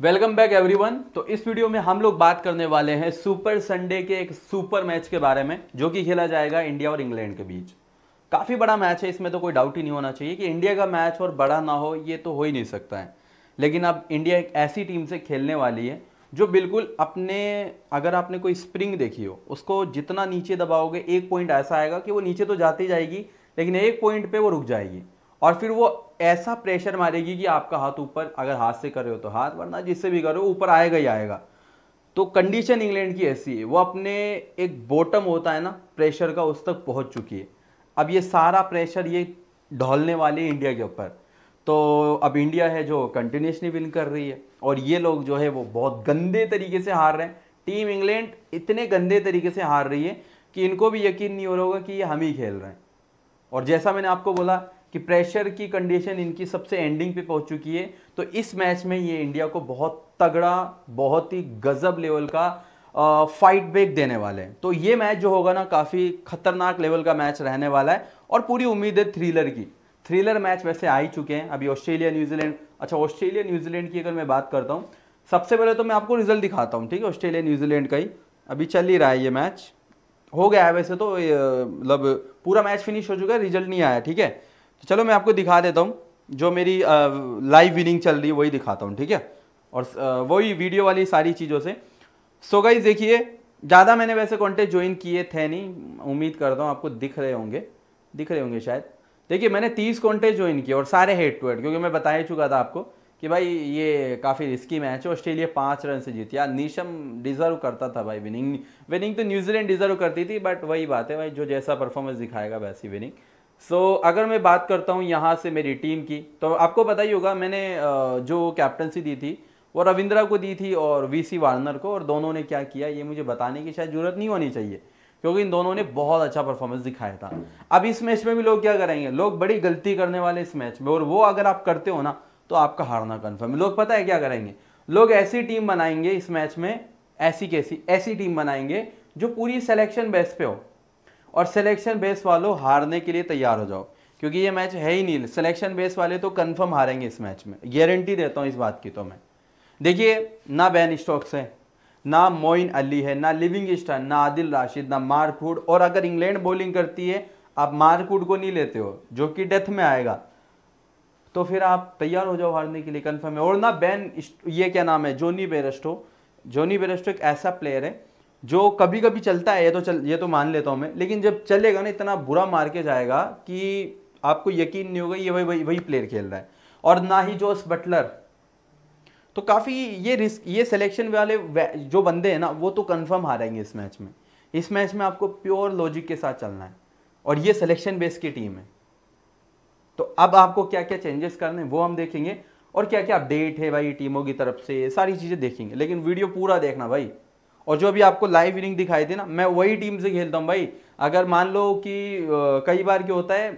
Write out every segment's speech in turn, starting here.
welcome back everyone तो इस video में हम लोग बात करने वाले हैं सुपर संडे के एक सुपर मैच के बारे में जो कि खेला जाएगा इंडिया और इंग्लैंड के बीच काफ़ी बड़ा मैच है इसमें तो कोई डाउट ही नहीं होना चाहिए कि इंडिया का मैच और बड़ा ना हो ये तो हो ही नहीं सकता है लेकिन अब इंडिया एक ऐसी टीम से खेलने वाली है जो बिल्कुल अपने अगर आपने कोई स्प्रिंग देखी हो उसको जितना नीचे दबाओगे एक पॉइंट ऐसा आएगा कि वो नीचे तो जाती जाएगी लेकिन एक पॉइंट पर वो रुक जाएगी और फिर वो ऐसा प्रेशर मारेगी कि आपका हाथ ऊपर अगर हाथ से कर रहे हो तो हाथ वरना जिससे भी करो ऊपर आएगा ही आएगा तो कंडीशन इंग्लैंड की ऐसी है वो अपने एक बॉटम होता है ना प्रेशर का उस तक पहुंच चुकी है अब ये सारा प्रेशर ये ढोलने वाली है इंडिया के ऊपर तो अब इंडिया है जो कंटिन्यूसली विन कर रही है और ये लोग जो है वो बहुत गंदे तरीके से हार रहे हैं टीम इंग्लैंड इतने गंदे तरीके से हार रही है कि इनको भी यकीन नहीं हो रहा होगा कि ये हम ही खेल रहे हैं और जैसा मैंने आपको बोला कि प्रेशर की कंडीशन इनकी सबसे एंडिंग पे पहुंच चुकी है तो इस मैच में ये इंडिया को बहुत तगड़ा बहुत ही गजब लेवल का फाइट बैक देने वाले हैं तो ये मैच जो होगा ना काफ़ी खतरनाक लेवल का मैच रहने वाला है और पूरी उम्मीद है थ्रिलर की थ्रिलर मैच वैसे आ ही चुके हैं अभी ऑस्ट्रेलिया न्यूजीलैंड अच्छा ऑस्ट्रेलिया न्यूजीलैंड की अगर मैं बात करता हूँ सबसे पहले तो मैं आपको रिजल्ट दिखाता हूँ ठीक है ऑस्ट्रेलिया न्यूजीलैंड का ही अभी चल ही रहा है ये मैच हो गया है वैसे तो मतलब पूरा मैच फिनिश हो चुका है रिजल्ट नहीं आया ठीक है तो चलो मैं आपको दिखा देता हूँ जो मेरी लाइव विनिंग चल रही है वही दिखाता हूँ ठीक है और वही वीडियो वाली सारी चीज़ों से सो गाइज देखिए ज़्यादा मैंने वैसे कॉन्टेस्ट ज्वाइन किए थे नहीं उम्मीद करता हूँ आपको दिख रहे होंगे दिख रहे होंगे शायद देखिए मैंने तीस कॉन्टेस्ट ज्वाइन किए और सारे हेड टू हेड क्योंकि मैं बता ही चुका था आपको कि भाई ये काफ़ी रिस्की मैच है ऑस्ट्रेलिया पाँच रन से जीती यार नीशम डिजर्व करता था भाई विनिंग विनिंग तो न्यूजीलैंड डिजर्व करती थी बट वही बात है भाई जो जैसा परफॉर्मेंस दिखाएगा वैसी विनिंग सो so, अगर मैं बात करता हूँ यहाँ से मेरी टीम की तो आपको पता ही होगा मैंने जो कैप्टनसी दी थी वो रविंद्रा को दी थी और वीसी वार्नर को और दोनों ने क्या किया ये मुझे बताने की शायद ज़रूरत नहीं होनी चाहिए क्योंकि इन दोनों ने बहुत अच्छा परफॉर्मेंस दिखाया था अब इस मैच में भी लोग क्या करेंगे लोग बड़ी गलती करने वाले इस मैच में और वो अगर आप करते हो ना तो आपका हारना कन्फर्म लोग पता है क्या करेंगे लोग ऐसी टीम बनाएंगे इस मैच में ऐसी कैसी ऐसी टीम बनाएंगे जो पूरी सेलेक्शन बेस पे हो और सिलेक्शन बेस वालों हारने के लिए तैयार हो जाओ क्योंकि ये मैच है ही नहीं सिलेक्शन बेस वाले तो कंफर्म हारेंगे इस मैच में गारंटी देता हूँ इस बात की तो मैं देखिए ना बैन स्टॉक्स है ना मोइन अली है ना लिविंग स्टन ना आदिल राशिद ना मारकूड और अगर इंग्लैंड बॉलिंग करती है आप मारकूड को नहीं लेते हो जो कि डेथ में आएगा तो फिर आप तैयार हो जाओ हारने के लिए कन्फर्म है और ना बैन ये क्या नाम है जोनी बेरेस्टो जोनी बेरेस्टो एक ऐसा प्लेयर है जो कभी कभी चलता है ये तो चल ये तो मान लेता हूँ मैं लेकिन जब चलेगा ना इतना बुरा मार के जाएगा कि आपको यकीन नहीं होगा ये वही वही वही प्लेयर खेल रहा है और ना ही जोस बटलर तो काफ़ी ये रिस्क ये सिलेक्शन वाले जो बंदे हैं ना वो तो कन्फर्म हारेंगे इस मैच में इस मैच में आपको प्योर लॉजिक के साथ चलना है और ये सिलेक्शन बेस की टीम है तो अब आपको क्या क्या चेंजेस करने वो हम देखेंगे और क्या क्या अपडेट है भाई टीमों की तरफ से सारी चीज़ें देखेंगे लेकिन वीडियो पूरा देखना भाई और जो अभी आपको लाइव इनिंग दिखाई थी ना मैं वही टीम से खेलता हूँ भाई अगर मान लो कि कई बार क्या होता है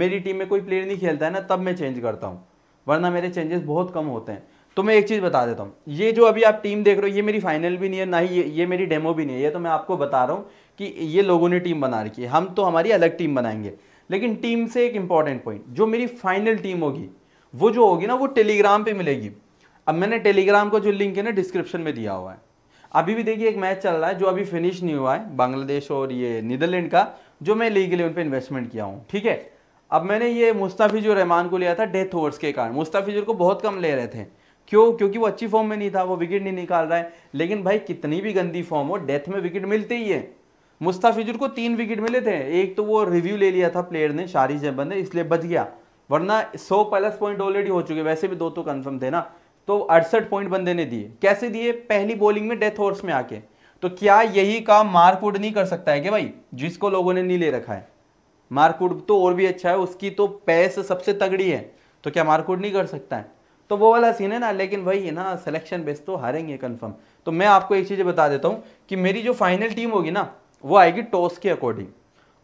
मेरी टीम में कोई प्लेयर नहीं खेलता है ना तब मैं चेंज करता हूँ वरना मेरे चेंजेस बहुत कम होते हैं तो मैं एक चीज़ बता देता हूँ ये जो अभी आप टीम देख रहे हो ये मेरी फाइनल भी नहीं है ना ही ये, ये मेरी डेमो भी नहीं है ये तो मैं आपको बता रहा हूँ कि ये लोगों ने टीम बना रखी है हम तो हमारी अलग टीम बनाएंगे लेकिन टीम से एक इंपॉर्टेंट पॉइंट जो मेरी फाइनल टीम होगी वो जो होगी ना वो टेलीग्राम पर मिलेगी अब मैंने टेलीग्राम का जो लिंक है ना डिस्क्रिप्शन में दिया हुआ है अभी भी देखिए एक मैच चल रहा है जो अभी फिनिश नहीं हुआ है बांग्लादेश और ये नीदरलैंड का जो मैं लीगली उन पर इन्वेस्टमेंट किया हूँ ठीक है अब मैंने ये मुस्ताफिजुर रहमान को लिया था डेथ ओवर्स के कारण मुस्ताफिजुर को बहुत कम ले रहे थे क्यों क्योंकि वो अच्छी फॉर्म में नहीं था वो विकेट नहीं निकाल रहा है लेकिन भाई कितनी भी गंदी फॉर्म हो डेथ में विकेट मिलते ही है मुस्ताफिजुर को तीन विकेट मिले थे एक तो वो रिव्यू ले लिया था प्लेयर ने शारी जब ने इसलिए बच गया वरना सौ प्लस पॉइंट ऑलरेडी हो चुके वैसे भी दो तो कन्फर्म थे ना तो अड़सठ पॉइंट बंदे ने दिए कैसे दिए पहली बॉलिंग में डेथ ओवर्स में आके तो क्या यही काम मार्कवुड नहीं कर सकता है क्या भाई जिसको लोगों ने नहीं ले रखा है मार्कवुड तो और भी अच्छा है उसकी तो पैस सबसे तगड़ी है तो क्या मार्कवुड नहीं कर सकता है तो वो वाला सीन है ना लेकिन भाई है ना सिलेक्शन बेस तो हारेंगे कंफर्म तो मैं आपको एक चीज़ बता देता हूँ कि मेरी जो फाइनल टीम होगी ना वो आएगी टॉस के अकॉर्डिंग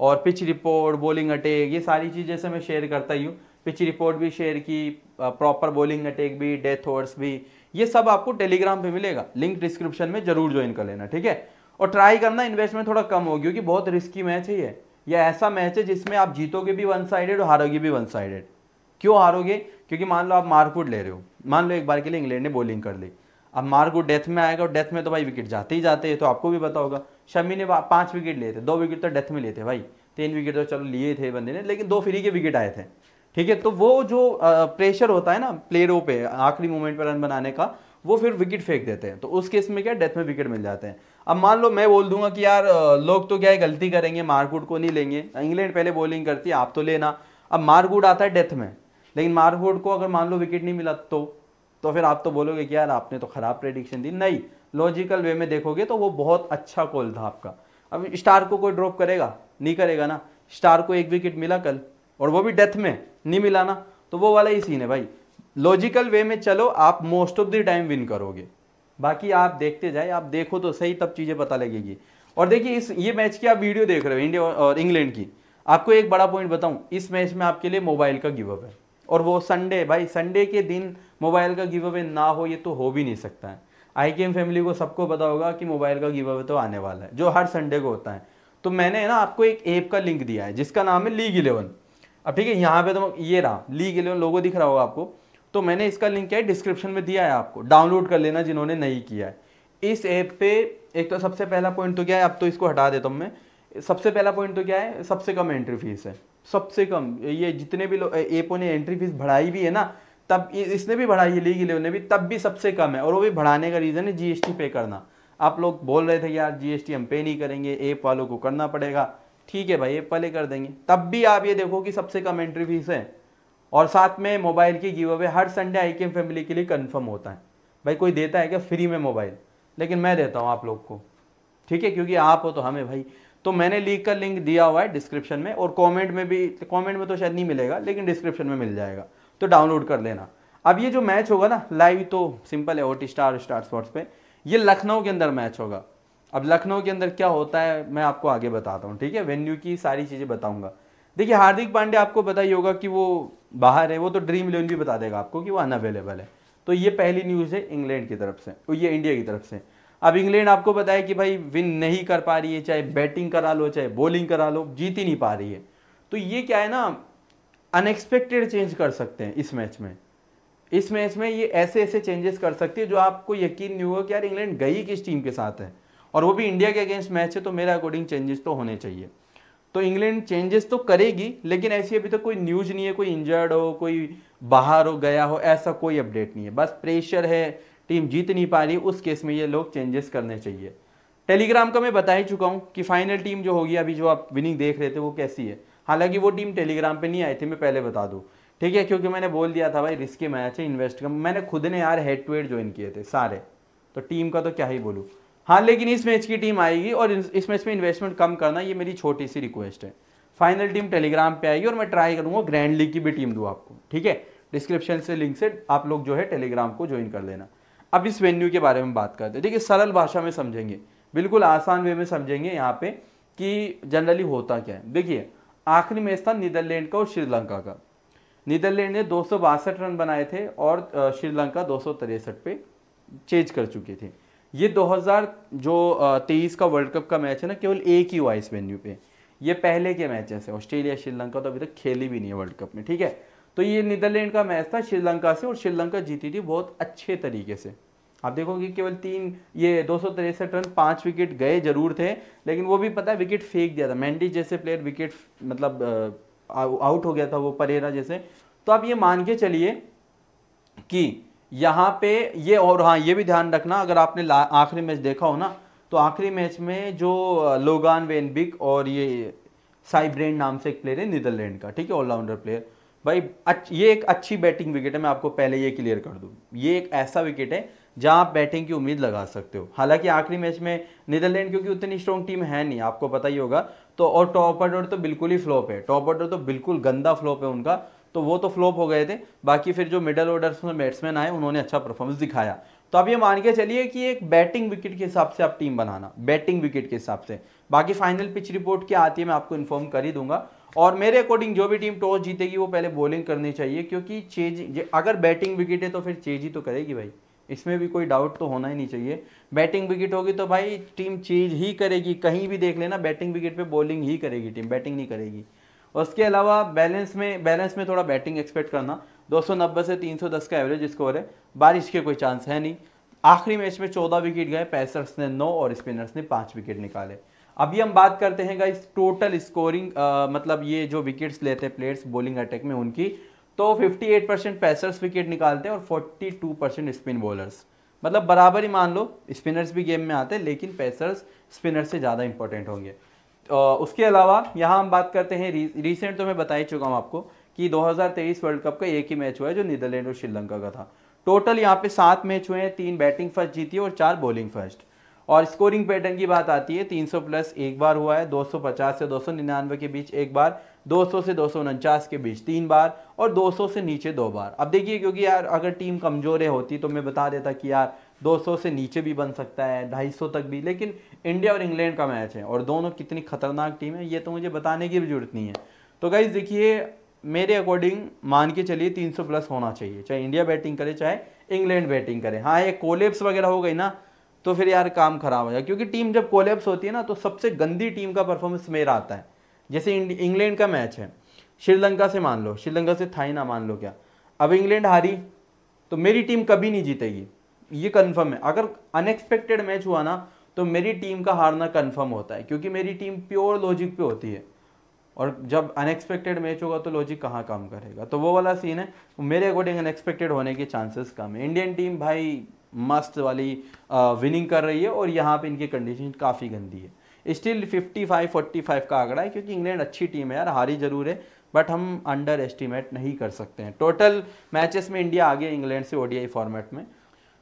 और पिच रिपोर्ट बॉलिंग अटैक ये सारी चीज़ें जैसे मैं शेयर करता ही हूँ पिच रिपोर्ट भी शेयर की प्रॉपर बॉलिंग अटैक भी डेथ ओवर्स भी ये सब आपको टेलीग्राम पे मिलेगा लिंक डिस्क्रिप्शन में जरूर ज्वाइन कर लेना ठीक है और ट्राई करना इन्वेस्टमेंट थोड़ा कम होगी क्योंकि बहुत रिस्की मैच है ये या ऐसा मैच है जिसमें आप जीतोगे भी वन साइडेड और हारोगे भी वन साइडेड क्यों हारोगे क्योंकि मान लो आप मारकूट ले रहे हो मान लो एक बार के लिए इंग्लैंड ने बॉलिंग कर ली अब मारकूट डेथ में आएगा और डेथ में तो भाई विकेट जाते ही जाते हैं तो आपको भी पता होगा शमी ने पाँच विकेट लिए थे दो विकेट तो डेथ में लिए थे भाई तीन विकेट तो चलो लिए थे बंदे ने लेकिन दो फ्री के विकेट आए थे ठीक है तो वो जो प्रेशर होता है ना प्लेयरों पे आखिरी मोमेंट पर रन बनाने का वो फिर विकेट फेंक देते हैं तो उस केस में क्या डेथ में विकेट मिल जाते हैं अब मान लो मैं बोल दूंगा कि यार लोग तो क्या है गलती करेंगे मारकूट को नहीं लेंगे इंग्लैंड पहले बॉलिंग करती है आप तो लेना अब मारकूट आता है डेथ में लेकिन मारकूट को अगर मान लो विकेट नहीं मिला तो तो फिर आप तो बोलोगे कि यार आपने तो ख़राब प्रेडिक्शन दी नहीं लॉजिकल वे में देखोगे तो वो बहुत अच्छा कॉल था आपका अब स्टार को कोई ड्रॉप करेगा नहीं करेगा ना स्टार को एक विकेट मिला कल और वो भी डेथ में नहीं मिलाना तो वो वाला ही सीन है भाई लॉजिकल वे में चलो आप most of the time win करोगे बाकी आप देखते जाए आप देखो तो सही तब चीज़ें पता लगेगी और देखिए इस ये मैच की आप वीडियो देख रहे हो इंडिया और इंग्लैंड की आपको एक बड़ा पॉइंट बताऊं इस मैच में आपके लिए मोबाइल का गिव अप है और वो संडे भाई संडे के दिन मोबाइल का गिव अप ना हो ये तो हो भी नहीं सकता है आई के एम फैमिली को सबको पता होगा कि मोबाइल का गिव अप तो आने वाला है जो हर संडे को होता है तो मैंने ना आपको एक ऐप का लिंक दिया है जिसका नाम है लीग इलेवन अब ठीक है यहाँ पे तो ये रहा लीग लिए लोगों दिख रहा होगा आपको तो मैंने इसका लिंक क्या है डिस्क्रिप्शन में दिया है आपको डाउनलोड कर लेना जिन्होंने नहीं किया है इस ऐप पे एक तो सबसे पहला पॉइंट तो क्या है अब तो इसको हटा देता हूँ मैं सबसे पहला पॉइंट तो क्या है सबसे कम एंट्री फीस है सबसे कम ये जितने भी लोग ऐपों ने एंट्री फीस बढ़ाई भी है ना तब इसने भी बढ़ाई है ली इलेवन ने भी तब भी सबसे कम है और वो भी बढ़ाने का रीज़न है जी पे करना आप लोग बोल रहे थे यार जी हम पे नहीं करेंगे ऐप वालों को करना पड़ेगा ठीक है भाई ये ही कर देंगे तब भी आप ये देखो कि सबसे कम एंट्री फीस है और साथ में मोबाइल की गिव अवे हर संडे आई फैमिली के लिए कन्फर्म होता है भाई कोई देता है क्या फ्री में मोबाइल लेकिन मैं देता हूँ आप लोग को ठीक है क्योंकि आप हो तो हमें भाई तो मैंने लीक का लिंक दिया हुआ है डिस्क्रिप्शन में और कमेंट में भी कमेंट में तो शायद नहीं मिलेगा लेकिन डिस्क्रिप्शन में मिल जाएगा तो डाउनलोड कर लेना अब ये जो मैच होगा ना लाइव तो सिंपल है ओटी स्टार स्टार स्पोर्ट्स पे ये लखनऊ के अंदर मैच होगा अब लखनऊ के अंदर क्या होता है मैं आपको आगे बताता हूँ ठीक है वेन्यू की सारी चीज़ें बताऊँगा देखिए हार्दिक पांडे आपको पता ही होगा कि वो बाहर है वो तो ड्रीम इलेवन भी बता देगा आपको कि वो अनअवेलेबल है तो ये पहली न्यूज़ है इंग्लैंड की तरफ से ये इंडिया की तरफ से अब इंग्लैंड आपको बताए कि भाई विन नहीं कर पा रही है चाहे बैटिंग करा लो चाहे बॉलिंग करा लो जीत ही नहीं पा रही है तो ये क्या है ना अनएक्सपेक्टेड चेंज कर सकते हैं इस मैच में इस मैच में ये ऐसे ऐसे चेंजेस कर सकती है जो आपको यकीन नहीं होगा कि यार इंग्लैंड गई किस टीम के साथ है और वो भी इंडिया के अगेंस्ट मैच है तो मेरे अकॉर्डिंग चेंजेस तो होने चाहिए तो इंग्लैंड चेंजेस तो करेगी लेकिन ऐसी अभी तक तो कोई न्यूज नहीं है कोई इंजर्ड हो कोई बाहर हो गया हो ऐसा कोई अपडेट नहीं है बस प्रेशर है टीम जीत नहीं पा रही उस केस में ये लोग चेंजेस करने चाहिए टेलीग्राम का मैं बता ही चुका हूँ कि फाइनल टीम जो होगी अभी जो आप विनिंग देख रहे थे वो कैसी है हालांकि वो टीम टेलीग्राम पे नहीं आई थी मैं पहले बता दूँ ठीक है क्योंकि मैंने बोल दिया था भाई रिस्की मैच है इन्वेस्ट का मैंने खुद ने यार हेड टू हेड ज्वाइन किए थे सारे तो टीम का तो क्या ही बोलूँ हाँ लेकिन इस मैच की टीम आएगी और इस मैच में इन्वेस्टमेंट कम करना ये मेरी छोटी सी रिक्वेस्ट है फाइनल टीम टेलीग्राम पे आएगी और मैं ट्राई करूँगा ग्रैंड लीग की भी टीम दूँ आपको ठीक है डिस्क्रिप्शन से लिंक से आप लोग जो है टेलीग्राम को ज्वाइन कर लेना अब इस वेन्यू के बारे में बात करते हैं देखिए सरल भाषा में समझेंगे बिल्कुल आसान वे में समझेंगे यहाँ पे कि जनरली होता क्या है देखिए आखिरी मैच था नीदरलैंड का और श्रीलंका का नीदरलैंड ने दो रन बनाए थे और श्रीलंका दो पे चेज कर चुके थे ये 2000 जो तेईस का वर्ल्ड कप का मैच है ना केवल एक ही हुआ इस वेन्यू पे ये पहले के मैचेस है ऑस्ट्रेलिया श्रीलंका तो अभी तक खेली भी नहीं है वर्ल्ड कप में ठीक है तो ये नीदरलैंड का मैच था श्रीलंका से और श्रीलंका जीती थी बहुत अच्छे तरीके से आप देखोगे केवल तीन ये दो रन पाँच विकेट गए जरूर थे लेकिन वो भी पता है विकेट फेंक दिया था मैंडी जैसे प्लेयर विकेट मतलब आउट हो गया था वो परेरा जैसे तो आप ये मान के चलिए कि यहाँ पे ये और हाँ ये भी ध्यान रखना अगर आपने आखिरी मैच देखा हो ना तो आखिरी मैच में जो लोगान वेनबिक और ये साइब्रेन नाम से एक प्लेयर है नीदरलैंड का ठीक है ऑलराउंडर प्लेयर भाई अच्छ, ये एक अच्छी बैटिंग विकेट है मैं आपको पहले ये क्लियर कर दूँ ये एक ऐसा विकेट है जहाँ आप बैटिंग की उम्मीद लगा सकते हो हालांकि आखिरी मैच में नीदरलैंड क्योंकि उतनी स्ट्रॉन्ग टीम है नहीं आपको पता ही होगा तो और टॉप ऑर्डर तो बिल्कुल ही फ्लॉप है टॉप ऑर्डर तो बिल्कुल गंदा फ्लॉप है उनका तो वो तो फ्लॉप हो गए थे बाकी फिर जो मिडल ऑर्डर में बैट्समैन आए उन्होंने अच्छा परफॉर्मेंस दिखाया तो आप ये मान के चलिए कि एक बैटिंग विकेट के हिसाब से आप टीम बनाना बैटिंग विकेट के हिसाब से बाकी फाइनल पिच रिपोर्ट क्या आती है मैं आपको इन्फॉर्म कर ही दूंगा और मेरे अकॉर्डिंग जो भी टीम टॉस जीतेगी वो पहले बॉलिंग करनी चाहिए क्योंकि चेज अगर बैटिंग विकेट है तो फिर चेज ही तो करेगी भाई इसमें भी कोई डाउट तो होना ही नहीं चाहिए बैटिंग विकेट होगी तो भाई टीम चेज ही करेगी कहीं भी देख लेना बैटिंग विकेट पे बॉलिंग ही करेगी टीम बैटिंग नहीं करेगी उसके अलावा बैलेंस में बैलेंस में थोड़ा बैटिंग एक्सपेक्ट करना 290 से 310 का एवरेज स्कोर है बारिश के कोई चांस है नहीं आखिरी मैच में 14 विकेट गए पैसर्स ने 9 और स्पिनर्स ने 5 विकेट निकाले अभी हम बात करते हैं गाइस टोटल स्कोरिंग मतलब ये जो विकेट्स लेते हैं प्लेयर्स बॉलिंग अटैक में उनकी तो 58 परसेंट पैसर्स विकेट निकालते हैं और 42 परसेंट स्पिन बॉलर्स मतलब बराबर ही मान लो स्पिनर्स भी गेम में आते हैं लेकिन पैसर्स स्पिनर्स से ज़्यादा इंपॉर्टेंट होंगे उसके अलावा यहाँ हम बात करते हैं रिसेंट तो मैं बता ही चुका हूँ आपको कि 2023 वर्ल्ड कप का एक ही मैच हुआ है जो नीदरलैंड और श्रीलंका का था टोटल यहाँ पे सात मैच हुए हैं तीन बैटिंग फर्स्ट जीती है और चार बॉलिंग फर्स्ट और स्कोरिंग पैटर्न की बात आती है 300 प्लस एक बार हुआ है 250 से 299 के बीच एक बार 200 से दो के बीच तीन बार और 200 से नीचे दो बार अब देखिए क्योंकि यार अगर टीम कमज़ोर होती तो मैं बता देता कि यार 200 से नीचे भी बन सकता है 250 तक भी लेकिन इंडिया और इंग्लैंड का मैच है और दोनों कितनी खतरनाक टीम है ये तो मुझे बताने की भी जरूरत नहीं है तो गाइज देखिए मेरे अकॉर्डिंग मान के चलिए 300 प्लस होना चाहिए चाहे इंडिया बैटिंग करे चाहे इंग्लैंड बैटिंग करे हाँ ये कोलेप्स वगैरह हो गई ना तो फिर यार काम खराब हो जाए क्योंकि टीम जब कोलेप्स होती है ना तो सबसे गंदी टीम का परफॉर्मेंस मेरा आता है जैसे इंग्लैंड का मैच है श्रीलंका से मान लो श्रीलंका से था ना मान लो क्या अब इंग्लैंड हारी तो मेरी टीम कभी नहीं जीतेगी ये कन्फर्म है अगर अनएक्सपेक्टेड मैच हुआ ना तो मेरी टीम का हारना कन्फर्म होता है क्योंकि मेरी टीम प्योर लॉजिक पे होती है और जब अनएक्सपेक्टेड मैच होगा तो लॉजिक कहाँ काम करेगा तो वो वाला सीन है मेरे अकॉर्डिंग अनएक्सपेक्टेड होने के चांसेस कम है इंडियन टीम भाई मस्त वाली विनिंग कर रही है और यहाँ पे इनकी कंडीशन काफ़ी गंदी है स्टिल 55 45 का आंकड़ा है क्योंकि इंग्लैंड अच्छी टीम है यार हारी जरूर है बट हम अंडर एस्टिमेट नहीं कर सकते हैं टोटल मैचेस में इंडिया आगे इंग्लैंड से ओडीआई फॉर्मेट में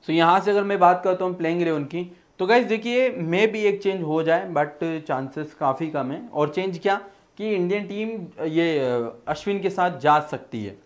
सो so, यहाँ से अगर मैं बात करता हूँ प्लेइंग इलेवन की तो गाइज देखिए मे भी एक चेंज हो जाए बट चांसेस काफ़ी कम है और चेंज क्या कि इंडियन टीम ये अश्विन के साथ जा सकती है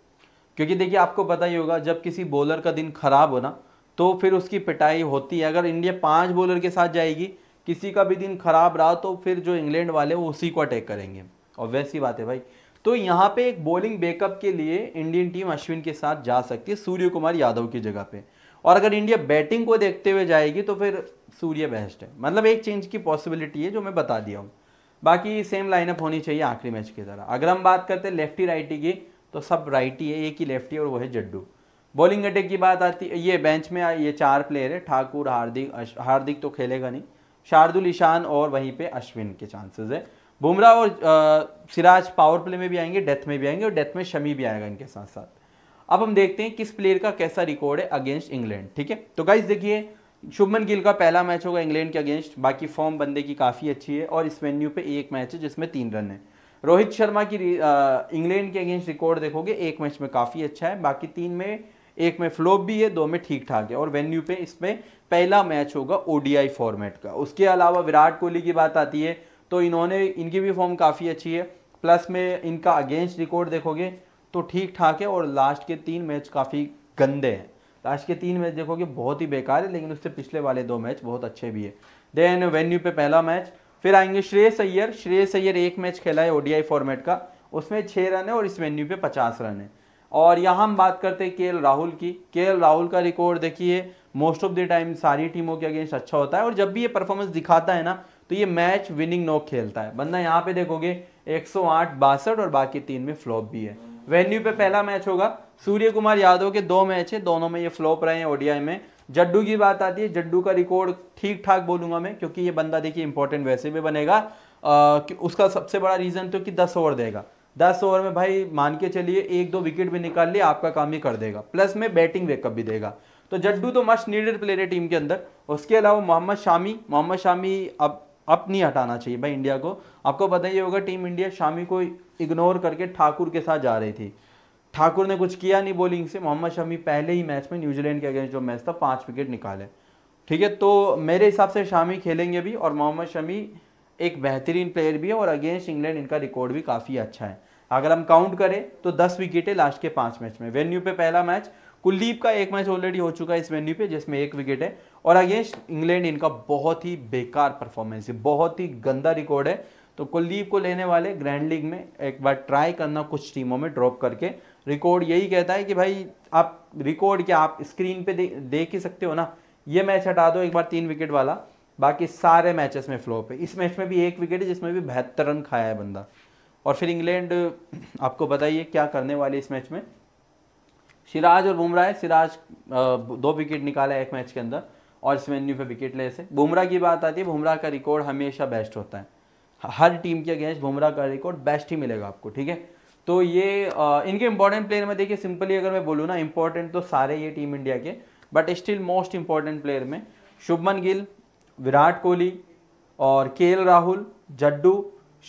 क्योंकि देखिए आपको पता ही होगा जब किसी बॉलर का दिन खराब हो ना तो फिर उसकी पिटाई होती है अगर इंडिया पाँच बॉलर के साथ जाएगी किसी का भी दिन खराब रहा तो फिर जो इंग्लैंड वाले वो उसी को अटैक करेंगे और वैसी बात है भाई तो यहाँ पे एक बॉलिंग बैकअप के लिए इंडियन टीम अश्विन के साथ जा सकती है सूर्य कुमार यादव की जगह पे और अगर इंडिया बैटिंग को देखते हुए जाएगी तो फिर सूर्य बेस्ट है मतलब एक चेंज की पॉसिबिलिटी है जो मैं बता दिया हूँ बाकी सेम लाइनअप होनी चाहिए आखिरी मैच की तरह अगर हम बात करते हैं लेफ्टी राइटी की तो सब राइटी है एक ही लेफ्टी और वो है जड्डू बॉलिंग अटैक की बात आती है ये बेंच में ये चार प्लेयर है ठाकुर हार्दिक हार्दिक तो खेलेगा नहीं शार्दुल ईशान और वहीं पे अश्विन के चांसेस है बुमराह और आ, सिराज पावर प्ले में भी आएंगे डेथ में भी आएंगे और डेथ में शमी भी आएगा इनके साथ साथ अब हम देखते हैं किस प्लेयर का कैसा रिकॉर्ड है अगेंस्ट इंग्लैंड ठीक है तो गाइज देखिए शुभमन गिल का पहला मैच होगा इंग्लैंड के अगेंस्ट बाकी फॉर्म बंदे की काफ़ी अच्छी है और इस वेन्यू पे एक मैच है जिसमें तीन रन है रोहित शर्मा की इंग्लैंड के अगेंस्ट रिकॉर्ड देखोगे एक मैच में काफ़ी अच्छा है बाकी तीन में एक में फ्लोप भी है दो में ठीक ठाक है और वेन्यू पे इसमें पहला मैच होगा ओ फॉर्मेट का उसके अलावा विराट कोहली की बात आती है तो इन्होंने इनकी भी फॉर्म काफ़ी अच्छी है प्लस में इनका अगेंस्ट रिकॉर्ड देखोगे तो ठीक ठाक है और लास्ट के तीन मैच काफ़ी गंदे हैं लास्ट के तीन मैच देखोगे बहुत ही बेकार है लेकिन उससे पिछले वाले दो मैच बहुत अच्छे भी है देन वेन्यू पे पहला मैच फिर आएंगे श्रेयस अय्यर श्रेयस अय्यर एक मैच खेला है ओडीआई फॉर्मेट का उसमें छः रन है और इस वेन्यू पे पचास रन है और यहाँ हम बात करते हैं के राहुल की के राहुल का रिकॉर्ड देखिए मोस्ट ऑफ द टाइम सारी टीमों के अगेंस्ट अच्छा होता है और जब भी ये परफॉर्मेंस दिखाता है ना तो ये मैच विनिंग नॉक खेलता है बंदा यहाँ पे देखोगे एक सौ और बाकी तीन में फ्लॉप भी है वेन्यू पे पहला मैच होगा सूर्य कुमार यादव के दो मैच है दोनों में ये फ्लॉप रहे हैं ओडीआई में जड्डू की बात आती है जड्डू का रिकॉर्ड ठीक ठाक बोलूंगा मैं क्योंकि ये बंदा देखिए इंपॉर्टेंट वैसे भी बनेगा आ, कि उसका सबसे बड़ा रीज़न तो कि दस ओवर देगा दस ओवर में भाई मान के चलिए एक दो विकेट भी निकाल लिए आपका काम ही कर देगा प्लस में बैटिंग वेकअप भी देगा तो जड्डू तो मस्ट नीडेड प्लेयर है टीम के अंदर उसके अलावा मोहम्मद शामी मोहम्मद शामी अब अब नहीं हटाना चाहिए भाई इंडिया को आपको पता ही होगा टीम इंडिया शामी को इग्नोर करके ठाकुर के साथ जा रही थी ठाकुर ने कुछ किया नहीं बॉलिंग से मोहम्मद शमी पहले ही मैच में न्यूजीलैंड के अगेंस्ट जो मैच था पाँच विकेट निकाले ठीक है तो मेरे हिसाब से शामी खेलेंगे भी और मोहम्मद शमी एक बेहतरीन प्लेयर भी है और अगेंस्ट इंग्लैंड इनका रिकॉर्ड भी काफ़ी अच्छा है अगर हम काउंट करें तो दस विकेटें लास्ट के पाँच मैच में वेन्यू पे पहला मैच कुलदीप का एक मैच ऑलरेडी हो चुका है इस वेन्यू पे जिसमें एक विकेट है और अगेंस्ट इंग्लैंड इनका बहुत ही बेकार परफॉर्मेंस है बहुत ही गंदा रिकॉर्ड है तो कुलदीप को लेने वाले ग्रैंड लीग में एक बार ट्राई करना कुछ टीमों में ड्रॉप करके रिकॉर्ड यही कहता है कि भाई आप रिकॉर्ड क्या आप स्क्रीन पर देख ही सकते हो ना ये मैच हटा दो एक बार तीन विकेट वाला बाकी सारे मैचेस में फ्लॉप है इस मैच में भी एक विकेट है जिसमें भी बेहतर रन खाया है बंदा और फिर इंग्लैंड आपको बताइए क्या करने वाले इस मैच में सिराज और बुमराह सिराज दो विकेट निकाले एक मैच के अंदर और इस वेन्यू पर विकेट ले से बुमराह की बात आती है बुमराह का रिकॉर्ड हमेशा बेस्ट होता है हर टीम के अगेंस्ट बुमराह का रिकॉर्ड बेस्ट ही मिलेगा आपको ठीक है तो ये आ, इनके इंपॉर्टेंट प्लेयर में देखिए सिंपली अगर मैं बोलूँ ना इंपॉर्टेंट तो सारे ये टीम इंडिया के but still most important player में शुभमन गिल विराट कोहली और के राहुल जड्डू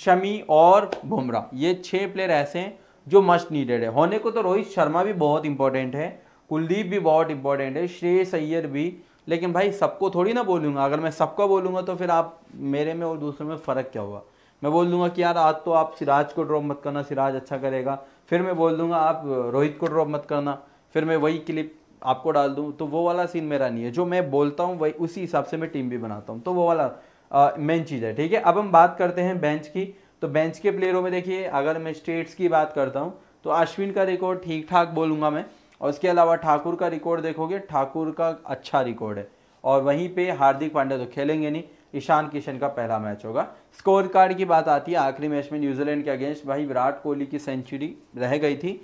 शमी और बुमराह ये छः प्लेयर ऐसे हैं जो मस्ट नीडेड है होने को तो रोहित शर्मा भी बहुत इंपॉर्टेंट है कुलदीप भी बहुत इंपॉर्टेंट है श्रेयस अय्यर भी लेकिन भाई सबको थोड़ी ना बोलूँगा अगर मैं सबको बोलूँगा तो फिर आप मेरे में और दूसरे में फ़र्क क्या हुआ मैं बोल दूंगा कि यार आज तो आप सिराज को ड्रॉप मत करना सिराज अच्छा करेगा फिर मैं बोल दूंगा आप रोहित को ड्रॉप मत करना फिर मैं वही क्लिप आपको डाल दूँ तो वो वाला सीन मेरा नहीं है जो मैं बोलता हूँ वही उसी हिसाब से मैं टीम भी बनाता हूँ तो वो वाला मेन चीज़ है ठीक है अब हम बात करते हैं बेंच की तो बेंच के प्लेयरों में देखिए अगर मैं स्टेट्स की बात करता हूँ तो अश्विन का रिकॉर्ड ठीक ठाक बोलूँगा मैं और उसके अलावा ठाकुर का रिकॉर्ड देखोगे ठाकुर का अच्छा रिकॉर्ड है और वहीं पे हार्दिक पांड्या तो खेलेंगे नहीं ईशान किशन का पहला मैच होगा स्कोर कार्ड की बात आती है आखिरी मैच में न्यूजीलैंड के अगेंस्ट भाई विराट कोहली की सेंचुरी रह गई थी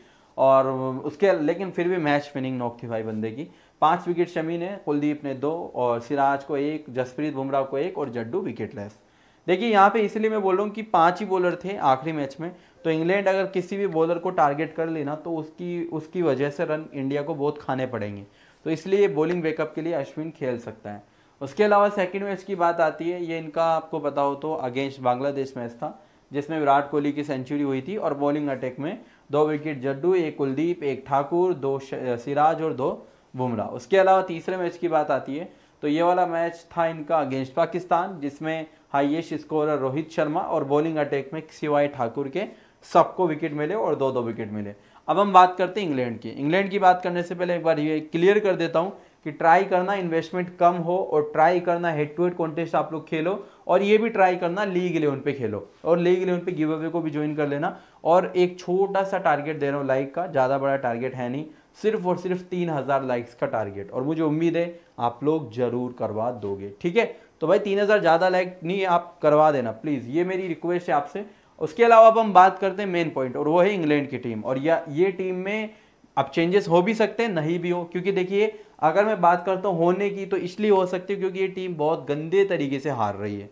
और उसके लेकिन फिर भी मैच विनिंग नॉक थी भाई बंदे की पाँच विकेट शमी ने कुलदीप ने दो और सिराज को एक जसप्रीत बुमराह को एक और जड्डू विकेट लेस देखिए यहाँ पे इसलिए मैं बोल रहा हूँ कि पांच ही बॉलर थे आखिरी मैच में तो इंग्लैंड अगर किसी भी बॉलर को टारगेट कर लेना तो उसकी उसकी वजह से रन इंडिया को बहुत खाने पड़ेंगे तो इसलिए बॉलिंग बैकअप के लिए अश्विन खेल सकता है उसके अलावा सेकेंड मैच की बात आती है ये इनका आपको पता हो तो अगेंस्ट बांग्लादेश मैच था जिसमें विराट कोहली की सेंचुरी हुई थी और बॉलिंग अटैक में दो विकेट जड्डू एक कुलदीप एक ठाकुर दो सिराज और दो बुमराह उसके अलावा तीसरे मैच की बात आती है तो ये वाला मैच था इनका अगेंस्ट पाकिस्तान जिसमें हाइएस्ट स्कोरर रोहित शर्मा और बॉलिंग अटैक में सिवाय ठाकुर के सबको विकेट मिले और दो दो विकेट मिले अब हम बात करते हैं इंग्लैंड की इंग्लैंड की बात करने से पहले एक बार ये क्लियर कर देता हूँ कि ट्राई करना इन्वेस्टमेंट कम हो और ट्राई करना हेड टू हेड कॉन्टेस्ट आप लोग खेलो और ये भी ट्राई करना लीग इलेवन पे खेलो और लीग इलेवन पे गिव अवे को भी ज्वाइन कर लेना और एक छोटा सा टारगेट दे रहा हूँ लाइक का ज़्यादा बड़ा टारगेट है नहीं सिर्फ और सिर्फ तीन हज़ार लाइक्स का टारगेट और मुझे उम्मीद है आप लोग ज़रूर करवा दोगे ठीक है तो भाई तीन हज़ार ज़्यादा लाइक नहीं आप करवा देना प्लीज़ ये मेरी रिक्वेस्ट है आपसे उसके अलावा अब हम बात करते हैं मेन पॉइंट और वो है इंग्लैंड की टीम और या ये टीम में अब चेंजेस हो भी सकते हैं नहीं भी हो क्योंकि देखिए अगर मैं बात करता हूँ होने की तो इसलिए हो सकती है क्योंकि ये टीम बहुत गंदे तरीके से हार रही है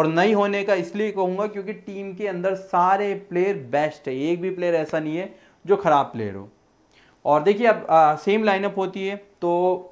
और नहीं होने का इसलिए कहूँगा क्योंकि टीम के अंदर सारे प्लेयर बेस्ट है एक भी प्लेयर ऐसा नहीं है जो ख़राब प्लेयर हो और देखिए अब आ, सेम लाइनअप होती है तो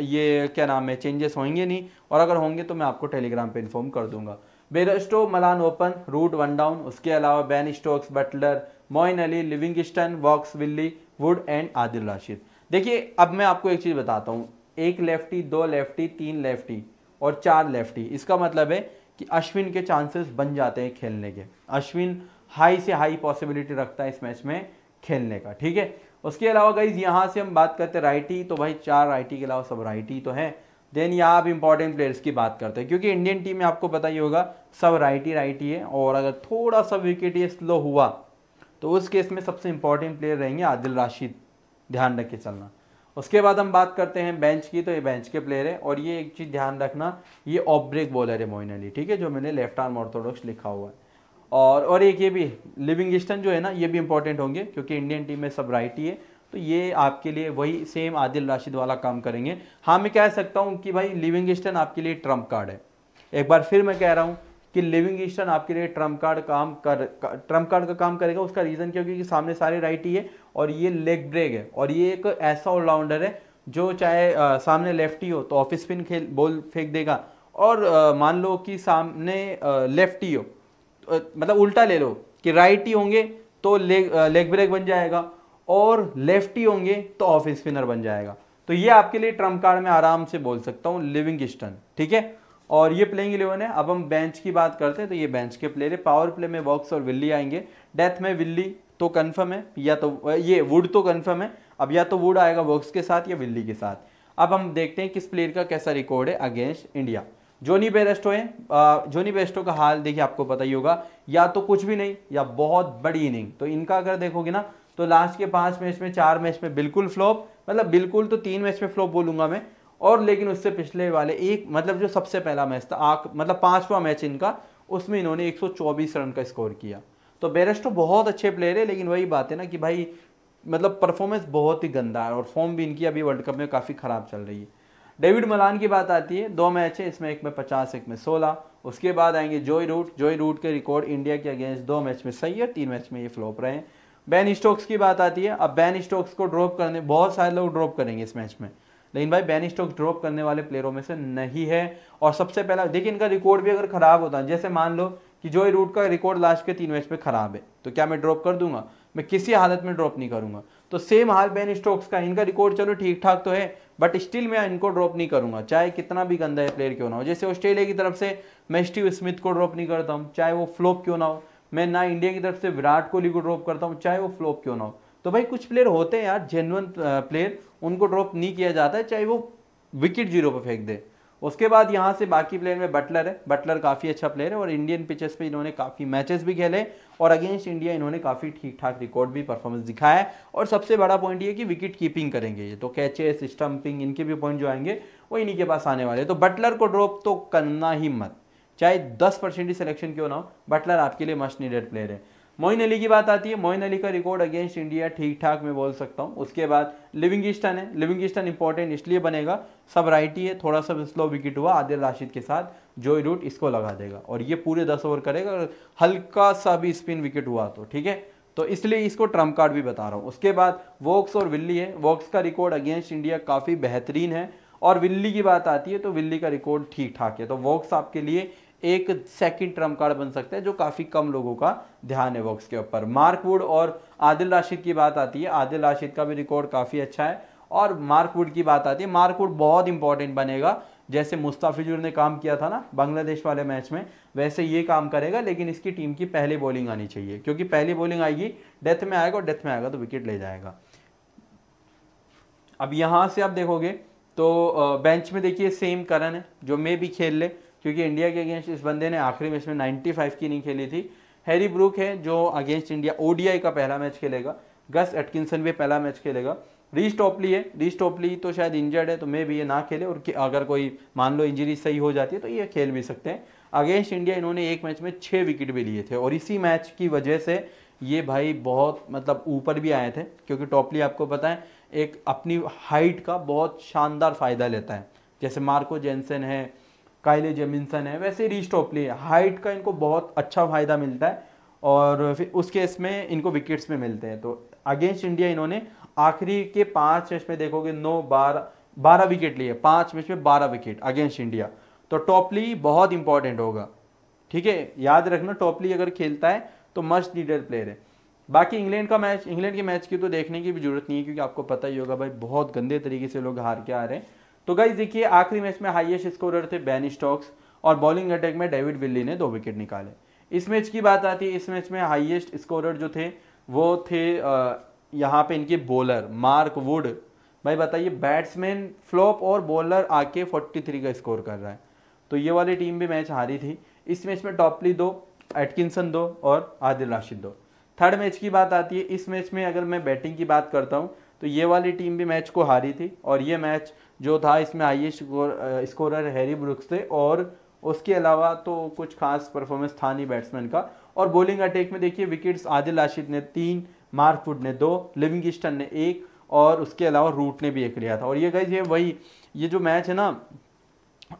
ये क्या नाम है चेंजेस होंगे नहीं और अगर होंगे तो मैं आपको टेलीग्राम पे इन्फॉर्म कर दूंगा Bairstow Malan open Root one down उसके अलावा Ben Stokes Buttler Moeen Ali Livingstone Woakes Willey Wood and Adil Rashid देखिए अब मैं आपको एक चीज़ बताता हूँ एक लेफ्टी दो लेफ्टी तीन लेफ्टी और चार लेफ्टी इसका मतलब है कि अश्विन के चांसेस बन जाते हैं खेलने के अश्विन हाई से हाई पॉसिबिलिटी रखता है इस मैच में खेलने का ठीक है उसके अलावा गाइज यहाँ से हम बात करते हैं राइटी तो भाई चार राइटी के अलावा सब राइटी तो हैं देन यहाँ आप इंपॉर्टेंट प्लेयर्स की बात करते हैं क्योंकि इंडियन टीम में आपको पता ही होगा सब राइटी राइटी है और अगर थोड़ा सा विकेट ये स्लो हुआ तो उस केस में सबसे इंपॉर्टेंट प्लेयर रहेंगे आदिल राशिद ध्यान रख के चलना उसके बाद हम बात करते हैं बेंच की तो ये बेंच के प्लेयर है और ये एक चीज़ ध्यान रखना ये ऑफ ब्रेक बॉलर है मोइन अली ठीक है जो मैंने लेफ्ट आर्म ऑर्थोडॉक्स लिखा हुआ है और और एक ये भी लिविंगस्टन जो है ना ये भी इंपॉर्टेंट होंगे क्योंकि इंडियन टीम में सब राइट ही है तो ये आपके लिए वही सेम आदिल राशिद वाला काम करेंगे हाँ मैं कह सकता हूँ कि भाई लिविंग आपके लिए ट्रम्प कार्ड है एक बार फिर मैं कह रहा हूँ कि लिविंगस्टन आपके लिए ट्रम्प कार्ड काम कर ट्रम्प कार्ड का काम करेगा उसका रीज़न क्योंकि कि सामने सारे राइट ही है और ये लेग ब्रेक है और ये एक ऐसा ऑलराउंडर है जो चाहे आ, सामने लेफ्ट ही हो तो ऑफ स्पिन खेल बॉल फेंक देगा और आ, मान लो कि सामने लेफ्ट ही हो मतलब उल्टा ले लो कि राइट ही होंगे तो लेग लेग ब्रेक बन जाएगा और लेफ्ट ही होंगे तो ऑफ स्पिनर बन जाएगा तो ये आपके लिए ट्रम्प कार्ड में आराम से बोल सकता हूँ लिविंग स्टन ठीक है और ये प्लेइंग इलेवन है अब हम बेंच की बात करते हैं तो ये बेंच के प्लेयर है पावर प्ले में बॉक्स और विल्ली आएंगे डेथ में विल्ली तो कन्फर्म है या तो ये वुड तो कन्फर्म है अब या तो वुड आएगा बॉक्स के साथ या विल्ली के साथ अब हम देखते हैं किस प्लेयर का कैसा रिकॉर्ड है अगेंस्ट इंडिया जोनी बेरेस्टो हैं जोनी बेरेस्टो का हाल देखिए आपको पता ही होगा या तो कुछ भी नहीं या बहुत बड़ी इनिंग तो इनका अगर देखोगे ना तो लास्ट के पांच मैच में चार मैच में बिल्कुल फ्लॉप मतलब बिल्कुल तो तीन मैच में फ्लॉप बोलूंगा मैं और लेकिन उससे पिछले वाले एक मतलब जो सबसे पहला मैच था आख मतलब पांचवा मैच इनका उसमें इन्होंने 124 रन का स्कोर किया तो बेरेस्टो तो बहुत अच्छे प्लेयर है लेकिन वही बात है ना कि भाई मतलब परफॉर्मेंस बहुत ही गंदा है और फॉर्म भी इनकी अभी वर्ल्ड कप में काफ़ी ख़राब चल रही है डेविड मलान की बात आती है दो मैच है इसमें एक में पचास एक में सोलह उसके बाद आएंगे जोई रूट जोई रूट के रिकॉर्ड इंडिया के अगेंस्ट दो मैच में सही है तीन मैच में ये फ्लॉप रहे हैं बैन स्टोक्स की बात आती है अब बैन स्टोक्स को ड्रॉप करने बहुत सारे लोग ड्रॉप करेंगे इस मैच में लेकिन भाई बैन स्टोक्स ड्रॉप करने वाले प्लेयरों में से नहीं है और सबसे पहला देखिए इनका रिकॉर्ड भी अगर खराब होता है जैसे मान लो कि जो रूट का रिकॉर्ड लास्ट के तीन मैच में खराब है तो क्या मैं ड्रॉप कर दूंगा मैं किसी हालत में ड्रॉप नहीं करूंगा तो सेम हाल बैन स्टोक्स का इनका रिकॉर्ड चलो ठीक ठाक तो है बट स्टिल मैं इनको ड्रॉप नहीं करूंगा चाहे कितना भी गंदा है प्लेयर क्यों ना हो जैसे ऑस्ट्रेलिया की तरफ से मैं स्टीव स्मिथ को ड्रॉप नहीं करता हूँ चाहे वो फ्लॉप क्यों ना हो मैं ना इंडिया की तरफ से विराट कोहली को ड्रॉप करता हूँ चाहे वो फ्लॉप क्यों ना हो तो भाई कुछ प्लेयर होते हैं यार जेनवन प्लेयर उनको ड्रॉप नहीं किया जाता है चाहे वो विकेट जीरो पर फेंक दे उसके बाद यहाँ से बाकी प्लेयर में बटलर है बटलर काफ़ी अच्छा प्लेयर है और इंडियन पिचेस पे इन्होंने काफ़ी मैचेस भी खेले और अगेंस्ट इंडिया इन्होंने काफ़ी ठीक ठाक रिकॉर्ड भी परफॉर्मेंस दिखाया और सबसे बड़ा पॉइंट ये कि विकेट कीपिंग करेंगे ये तो कैचेस स्टम्पिंग इनके भी पॉइंट जो आएंगे वो इन्हीं के पास आने वाले तो बटलर को ड्रॉप तो करना ही मत चाहे दस परसेंट ही सिलेक्शन क्यों ना हो बटलर आपके लिए मस्ट नीडेड प्लेयर है मोइन अली की बात आती है मोइन अली का रिकॉर्ड अगेंस्ट इंडिया ठीक ठाक मैं बोल सकता हूँ उसके बाद लिविंग स्टन है लिविंग स्टन इंपॉर्टेंट इसलिए बनेगा सब राइटी है थोड़ा सा स्लो विकेट हुआ आदिल राशिद के साथ जो रूट इसको लगा देगा और ये पूरे दस ओवर करेगा और हल्का सा भी स्पिन विकेट हुआ तो ठीक है तो इसलिए इसको ट्रम्प कार्ड भी बता रहा हूँ उसके बाद वॉक्स और विल्ली है वॉक्स का रिकॉर्ड अगेंस्ट इंडिया काफ़ी बेहतरीन है और विल्ली की बात आती है तो विल्ली का रिकॉर्ड ठीक ठाक है तो वॉक्स आपके लिए एक सेकंड ट्रम्प कार्ड बन सकता है जो काफ़ी कम लोगों का ध्यान है बॉक्स के ऊपर मार्कवुड और आदिल राशिद की बात आती है आदिल राशिद का भी रिकॉर्ड काफ़ी अच्छा है और मार्कवुड की बात आती है मार्कवुड बहुत इंपॉर्टेंट बनेगा जैसे मुस्ताफिजुर ने काम किया था ना बांग्लादेश वाले मैच में वैसे ये काम करेगा लेकिन इसकी टीम की पहली बॉलिंग आनी चाहिए क्योंकि पहली बॉलिंग आएगी डेथ में आएगा और डेथ में आएगा तो विकेट ले जाएगा अब यहां से आप देखोगे तो बेंच में देखिए सेम करण है जो मे भी खेल ले क्योंकि इंडिया के अगेंस्ट इस बंदे ने आखिरी मैच में 95 की नहीं खेली थी हैरी ब्रूक है जो अगेंस्ट इंडिया ओडीआई का पहला मैच खेलेगा गस एटकिंसन भी पहला मैच खेलेगा रीच टॉपली है रीच टॉपली तो शायद इंजर्ड है तो मे भी ये ना खेले और अगर कोई मान लो इंजरी सही हो जाती है तो ये खेल भी सकते हैं अगेंस्ट इंडिया इन्होंने एक मैच में छः विकेट भी लिए थे और इसी मैच की वजह से ये भाई बहुत मतलब ऊपर भी आए थे क्योंकि टॉपली आपको पता है एक अपनी हाइट का बहुत शानदार फ़ायदा लेता है जैसे मार्को जेंसन है काइले जेमिनसन है वैसे रीच टॉपली है हाइट का इनको बहुत अच्छा फ़ायदा मिलता है और फिर उस केस में इनको विकेट्स में मिलते हैं तो अगेंस्ट इंडिया इन्होंने आखिरी के पांच मैच में देखोगे नौ बारह बारह विकेट लिए पांच मैच में बारह विकेट अगेंस्ट इंडिया तो टॉपली बहुत इंपॉर्टेंट होगा ठीक है याद रखना टॉपली अगर खेलता है तो मस्ट लीडर प्लेयर है बाकी इंग्लैंड का मैच इंग्लैंड के मैच की तो देखने की भी जरूरत नहीं है क्योंकि आपको पता ही होगा भाई बहुत गंदे तरीके से लोग हार के आ रहे हैं तो गाइज देखिए आखिरी मैच में हाइएस्ट स्कोरर थे बैन स्टॉक्स और बॉलिंग अटैक में डेविड विल्ली ने दो विकेट निकाले इस मैच की बात आती है इस मैच में हाईएस्ट स्कोरर जो थे वो थे यहाँ पे इनके बॉलर मार्क वुड भाई बताइए बैट्समैन फ्लॉप और बॉलर आके 43 का स्कोर कर रहा है तो ये वाली टीम भी मैच हारी थी इस मैच में टॉपली दो एटकिंसन दो और आदिल राशिद दो थर्ड मैच की बात आती है इस मैच में अगर मैं बैटिंग की बात करता हूँ तो ये वाली टीम भी मैच को हारी थी और ये मैच जो था इसमें हाईएस्ट स्कोरर हैरी ब्रुक्स थे और उसके अलावा तो कुछ खास परफॉर्मेंस था नहीं बैट्समैन का और बॉलिंग अटैक में देखिए विकेट्स आदिल राशिद ने तीन मार्क फुड ने दो लिविंगस्टन ने एक और उसके अलावा रूट ने भी एक लिया था और ये कहे ये वही ये जो मैच है ना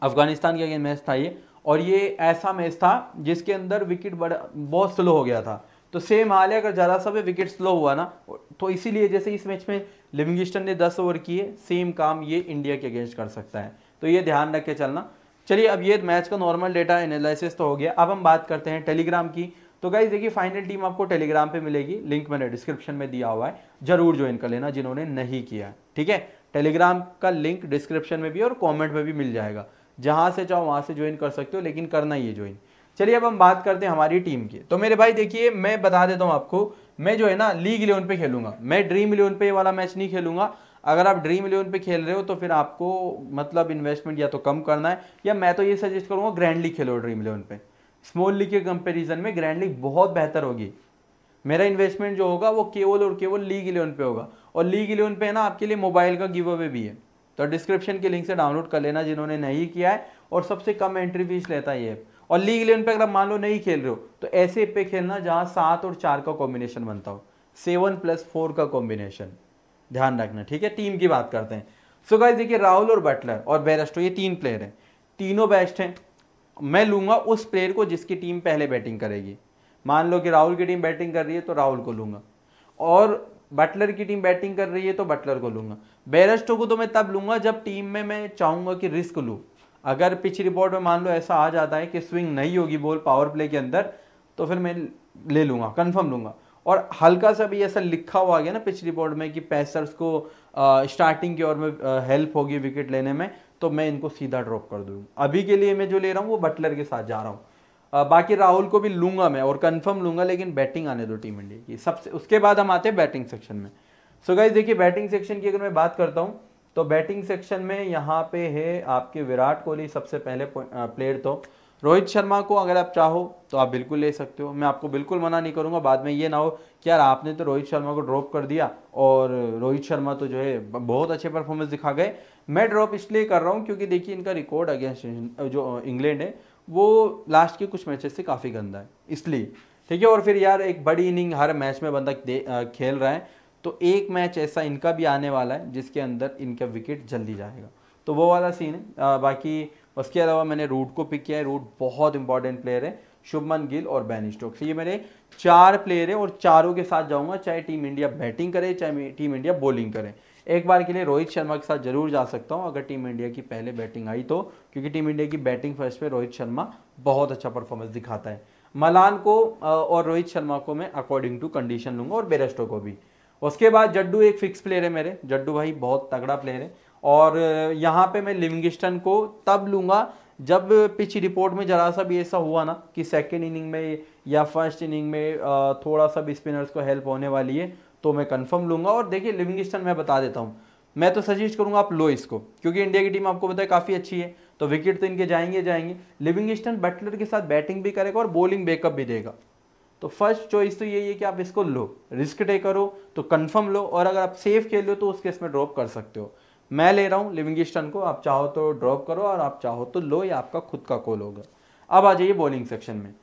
अफगानिस्तान का मैच था ये और ये ऐसा मैच था जिसके अंदर विकेट बड़ा बहुत स्लो हो गया था तो सेम हाल है अगर ज़रा सा भी विकेट स्लो हुआ ना तो इसीलिए जैसे इस मैच में लिविंगस्टन ने 10 ओवर किए सेम काम ये इंडिया के अगेंस्ट कर सकता है तो ये ध्यान रख के चलना चलिए अब ये मैच का नॉर्मल डेटा एनालिसिस तो हो गया अब हम बात करते हैं टेलीग्राम की तो गाइज देखिए फाइनल टीम आपको टेलीग्राम पे मिलेगी लिंक मैंने डिस्क्रिप्शन में दिया हुआ है जरूर ज्वाइन कर लेना जिन्होंने नहीं किया ठीक है टेलीग्राम का लिंक डिस्क्रिप्शन में भी और कमेंट में भी मिल जाएगा जहाँ से चाहो वहाँ से ज्वाइन कर सकते हो लेकिन करना ही है ज्वाइन चलिए अब हम बात करते हैं हमारी टीम की तो मेरे भाई देखिए मैं बता देता हूँ आपको मैं जो है ना लीग इलेवन पे खेलूंगा मैं ड्रीम इलेवन पे वाला मैच नहीं खेलूंगा अगर आप ड्रीम इलेवन पे खेल रहे हो तो फिर आपको मतलब इन्वेस्टमेंट या तो कम करना है या मैं तो ये सजेस्ट करूँगा ग्रैंड लीग खेलो ड्रीम इलेवन पे स्मॉल लीग के कंपेरिजन में ग्रैंड लीग बहुत बेहतर होगी मेरा इन्वेस्टमेंट जो होगा वो केवल और केवल लीग इलेवन पे होगा और लीग इलेवन पे ना आपके लिए मोबाइल का गिव अवे भी है तो डिस्क्रिप्शन के लिंक से डाउनलोड कर लेना जिन्होंने नहीं किया है और सबसे कम एंट्री फीस लेता है ये ऐप और लीग इलेवन पे अगर आप मान लो नहीं खेल रहे हो तो ऐसे पे खेलना जहाँ सात और चार का कॉम्बिनेशन बनता हो सेवन प्लस फोर का कॉम्बिनेशन ध्यान रखना ठीक है टीम की बात करते हैं सो गाइस देखिए राहुल और बटलर और बेरेस्टो ये तीन प्लेयर हैं तीनों बेस्ट हैं मैं लूँगा उस प्लेयर को जिसकी टीम पहले बैटिंग करेगी मान लो कि राहुल की टीम बैटिंग कर रही है तो राहुल को लूँगा और बटलर की टीम बैटिंग कर रही है तो बटलर को लूंगा बेरेस्टो को तो मैं तब लूँगा जब टीम में मैं चाहूंगा कि रिस्क लूँ अगर पिच रिपोर्ट में मान लो ऐसा आ जाता है कि स्विंग नहीं होगी बॉल पावर प्ले के अंदर तो फिर मैं ले लूँगा कन्फर्म लूँगा और हल्का सा भी ऐसा लिखा हुआ गया ना पिच रिपोर्ट में कि पैसर्स को आ, स्टार्टिंग की ओर में हेल्प होगी विकेट लेने में तो मैं इनको सीधा ड्रॉप कर दूँ अभी के लिए मैं जो ले रहा हूँ वो बटलर के साथ जा रहा हूँ बाकी राहुल को भी लूंगा मैं और कंफर्म लूंगा लेकिन बैटिंग आने दो टीम इंडिया की सबसे उसके बाद हम आते हैं बैटिंग सेक्शन में सो गाइज देखिए बैटिंग सेक्शन की अगर मैं बात करता हूँ तो बैटिंग सेक्शन में यहाँ पे है आपके विराट कोहली सबसे पहले प्लेयर तो रोहित शर्मा को अगर आप चाहो तो आप बिल्कुल ले सकते हो मैं आपको बिल्कुल मना नहीं करूँगा बाद में ये ना हो कि यार आपने तो रोहित शर्मा को ड्रॉप कर दिया और रोहित शर्मा तो जो है बहुत अच्छे परफॉर्मेंस दिखा गए मैं ड्रॉप इसलिए कर रहा हूँ क्योंकि देखिए इनका रिकॉर्ड अगेंस्ट जो इंग्लैंड है वो लास्ट के कुछ मैचेस से काफ़ी गंदा है इसलिए ठीक है और फिर यार एक बड़ी इनिंग हर मैच में बंदा खेल रहा है तो एक मैच ऐसा इनका भी आने वाला है जिसके अंदर इनका विकेट जल्दी जाएगा तो वो वाला सीन है आ, बाकी उसके अलावा मैंने रूट को पिक किया है रूट बहुत इंपॉर्टेंट प्लेयर है शुभमन गिल और बैन स्टोक्स ये मेरे चार प्लेयर है और चारों के साथ जाऊंगा चाहे टीम इंडिया बैटिंग करे चाहे टीम इंडिया बॉलिंग करे एक बार के लिए रोहित शर्मा के साथ जरूर जा सकता हूं अगर टीम इंडिया की पहले बैटिंग आई तो क्योंकि टीम इंडिया की बैटिंग फर्स्ट पे रोहित शर्मा बहुत अच्छा परफॉर्मेंस दिखाता है मलान को और रोहित शर्मा को मैं अकॉर्डिंग टू कंडीशन लूंगा और बेरेस्टो को भी उसके बाद जड्डू एक फिक्स प्लेयर है मेरे जड्डू भाई बहुत तगड़ा प्लेयर है और यहाँ पे मैं लिविंगस्टन को तब लूँगा जब पिच रिपोर्ट में ज़रा सा भी ऐसा हुआ ना कि सेकेंड इनिंग में या फर्स्ट इनिंग में थोड़ा सा भी स्पिनर्स को हेल्प होने वाली है तो मैं कन्फर्म लूँगा और देखिए लिविंगस्टन मैं बता देता हूँ मैं तो सजेस्ट करूँगा आप लो इसको क्योंकि इंडिया की टीम आपको बताए काफ़ी अच्छी है तो विकेट तो इनके जाएंगे जाएंगे लिविंगस्टन बटलर के साथ बैटिंग भी करेगा और बॉलिंग बैकअप भी देगा तो फर्स्ट चॉइस तो यही है कि आप इसको लो रिस्क टेकर हो तो कंफर्म लो और अगर आप सेफ खेल लो तो उस केस में ड्रॉप कर सकते हो मैं ले रहा हूँ स्टन को आप चाहो तो ड्रॉप करो और आप चाहो तो लो या आपका खुद का कॉल होगा अब आ जाइए बॉलिंग सेक्शन में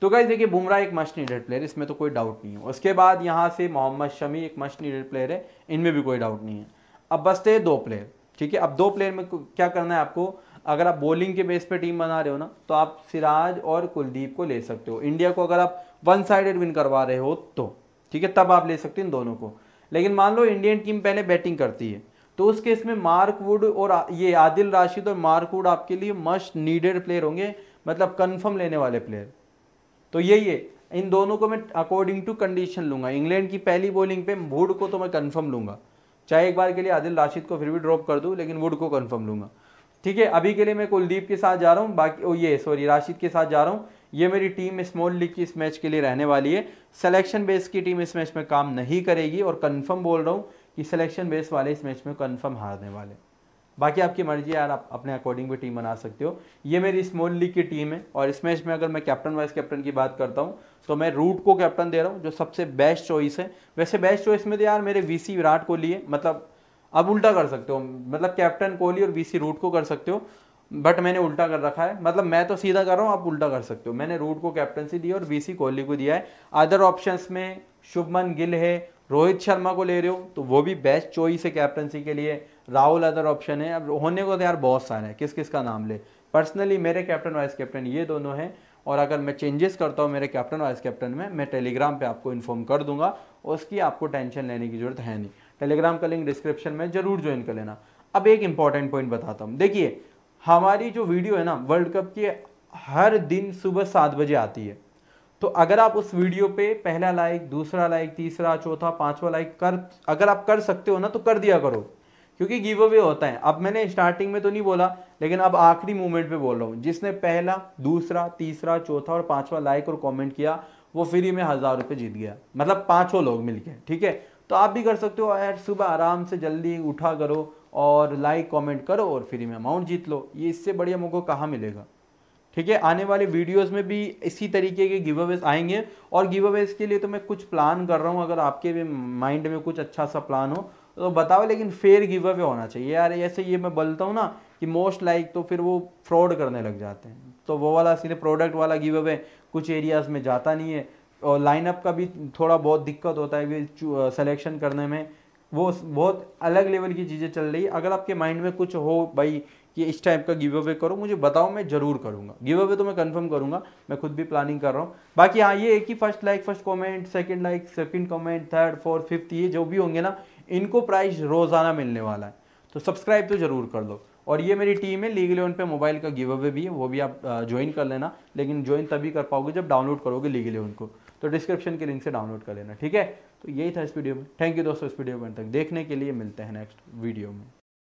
तो कहीं देखिए बुमराह एक मस्ट नीडेड प्लेयर इसमें तो कोई डाउट नहीं है उसके बाद यहाँ से मोहम्मद शमी एक मस्ट नीडेड प्लेयर है इनमें भी कोई डाउट नहीं है अब बसते हैं दो प्लेयर ठीक है अब दो प्लेयर में क्या करना है आपको अगर आप बॉलिंग के बेस पे टीम बना रहे हो ना तो आप सिराज और कुलदीप को ले सकते हो इंडिया को अगर आप वन साइडेड विन करवा रहे हो तो ठीक है तब आप ले सकते हैं इन दोनों को लेकिन मान लो इंडियन टीम पहले बैटिंग करती है तो उस केस में मार्क वुड और ये आदिल राशिद और मार्क वुड आपके लिए मस्ट नीडेड प्लेयर होंगे मतलब कन्फर्म लेने वाले प्लेयर तो यही है इन दोनों को मैं अकॉर्डिंग टू कंडीशन लूंगा इंग्लैंड की पहली बॉलिंग पे वुड को तो मैं कंफर्म लूंगा चाहे एक बार के लिए आदिल राशिद को फिर भी ड्रॉप कर दूँ लेकिन वुड को कंफर्म लूंगा ठीक है अभी के लिए मैं कुलदीप के साथ जा रहा हूँ बाकी ओ ये सॉरी राशिद के साथ जा रहा हूँ ये मेरी टीम स्मॉल लीग की इस मैच के लिए रहने वाली है सिलेक्शन बेस की टीम इस मैच में काम नहीं करेगी और कन्फर्म बोल रहा हूँ कि सिलेक्शन बेस वाले इस मैच में कन्फर्म हारने वाले बाकी आपकी मर्जी यार आप अपने अकॉर्डिंग भी टीम बना सकते हो ये मेरी स्मॉल लीग की टीम है और इस मैच में अगर मैं कैप्टन वाइस कैप्टन की बात करता हूँ तो मैं रूट को कैप्टन दे रहा हूँ जो सबसे बेस्ट चॉइस है वैसे बेस्ट चॉइस में तो यार मेरे वीसी विराट कोहली है मतलब अब उल्टा कर सकते हो मतलब कैप्टन कोहली और वीसी रूट को कर सकते हो बट मैंने उल्टा कर रखा है मतलब मैं तो सीधा कर रहा हूँ आप उल्टा कर सकते हो मैंने रूट को कैप्टनसी दी और बीसी कोहली को दिया है अदर ऑप्शन में शुभमन गिल है रोहित शर्मा को ले रहे हो तो वो भी बेस्ट चॉइस है कैप्टनसी के लिए राहुल अदर ऑप्शन है अब होने को तो यार बहुत सारे हैं किस किस का नाम ले पर्सनली मेरे कैप्टन वाइस कैप्टन ये दोनों हैं और अगर मैं चेंजेस करता हूँ मेरे कैप्टन वाइस कैप्टन में मैं टेलीग्राम पे आपको इन्फॉर्म कर दूंगा उसकी आपको टेंशन लेने की जरूरत है नहीं टेलीग्राम का लिंक डिस्क्रिप्शन में जरूर ज्वाइन कर लेना अब एक इंपॉर्टेंट पॉइंट बताता हूँ देखिए हमारी जो वीडियो है ना वर्ल्ड कप की हर दिन सुबह सात बजे आती है तो अगर आप उस वीडियो पे पहला लाइक दूसरा लाइक तीसरा चौथा पांचवा लाइक कर अगर आप कर सकते हो ना तो कर दिया करो क्योंकि गिव अवे होता है अब मैंने स्टार्टिंग में तो नहीं बोला लेकिन अब आखिरी मोमेंट पे बोल रहा हूँ जिसने पहला दूसरा तीसरा चौथा और पांचवा लाइक और कमेंट किया वो फ्री में हज़ार रुपये जीत गया मतलब पाँचों लोग मिलके ठीक है तो आप भी कर सकते हो यार सुबह आराम से जल्दी उठा करो और लाइक कमेंट करो और फ्री में अमाउंट जीत लो ये इससे बढ़िया मुझको कहाँ मिलेगा ठीक है आने वाले वीडियोस में भी इसी तरीके के गिव अवेज आएंगे और गिव अवेज के लिए तो मैं कुछ प्लान कर रहा हूँ अगर आपके भी माइंड में कुछ अच्छा सा प्लान हो तो बताओ लेकिन फेयर गिव अवे होना चाहिए यार ऐसे ये मैं बोलता हूँ ना कि मोस्ट लाइक तो फिर वो फ्रॉड करने लग जाते हैं तो वो वाला सीधे प्रोडक्ट वाला गिव अवे कुछ एरियाज़ में जाता नहीं है और लाइनअप का भी थोड़ा बहुत दिक्कत होता है सिलेक्शन करने में वो बहुत अलग लेवल की चीज़ें चल रही है अगर आपके माइंड में कुछ हो भाई कि इस टाइप का गिव अवे करो मुझे बताओ मैं जरूर करूँगा गिव अवे तो मैं कंफर्म करूँगा मैं खुद भी प्लानिंग कर रहा हूँ बाकी हाँ ये है कि first like first comment second like second comment third fourth fifth ये जो भी होंगे ना इनको प्राइस रोज़ाना मिलने वाला है तो सब्सक्राइब तो ज़रूर कर दो और ये मेरी टीम है लीगल इलेवन पे मोबाइल का गिव अवे भी है वो भी आप ज्वाइन कर लेना लेकिन ज्वाइन तभी कर पाओगे जब डाउनलोड करोगे लीगल इलेवन को तो डिस्क्रिप्शन के लिंक से डाउनलोड कर लेना ठीक है तो यही था इस वीडियो में थैंक यू दोस्तों इस वीडियो को तक देखने के लिए मिलते हैं नेक्स्ट वीडियो में